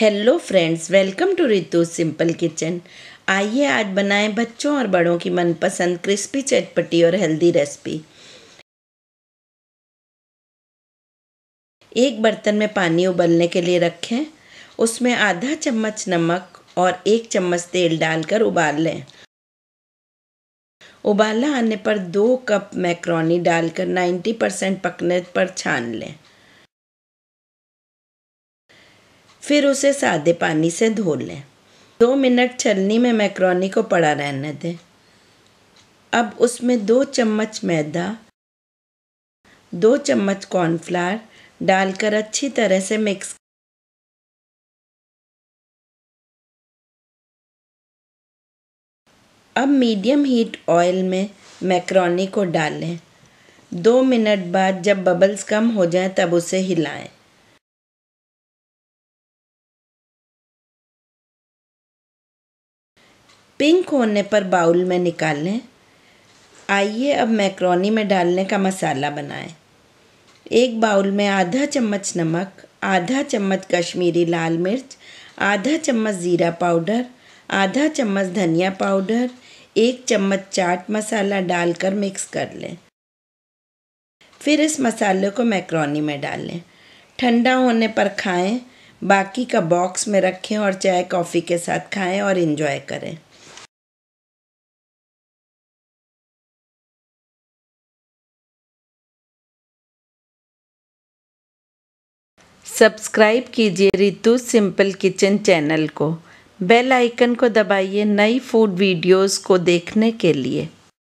hello friends welcome to Ritu simple kitchen आइए आज बनाएं बच्चों और बड़ों की मनपसंद क्रिस्पी चटपटी और हेल्दी रेसिपी एक बर्तन में पानी उबलने के लिए रखें उसमें आधा चम्मच नमक और एक चम्मच तेल डालकर उबाल लें उबाला आने पर दो कप मैक्रोनी डालकर 90 परसेंट पकने पर छान लें फिर उसे सादे पानी से धो लें दो मिनट छलनी में मैक्रोनी को पड़ा रहने दें अब उसमें दो चम्मच मैदा दो चम्मच कॉर्नफ्लावर डालकर अच्छी तरह से मिक्स अब मीडियम हीट ऑयल में मैक्रोनी को डालें दो मिनट बाद जब बबल्स कम हो जाएं तब उसे हिलाएं पिंक होने पर बाउल में निकाल लें आइए अब मैक्रोनी में डालने का मसाला बनाएं एक बाउल में आधा चम्मच नमक आधा चम्मच कश्मीरी लाल मिर्च आधा चम्मच ज़ीरा पाउडर आधा चम्मच धनिया पाउडर एक चम्मच चाट मसाला डालकर मिक्स कर लें फिर इस मसाले को मैक्रोनी में डालें ठंडा होने पर खाएं बाकी का बॉक्स में रखें और चाय कॉफ़ी के साथ खाएं और इन्जॉय करें सब्सक्राइब कीजिए रितु सिंपल किचन चैनल को बेल आइकन को दबाइए नई फूड वीडियोस को देखने के लिए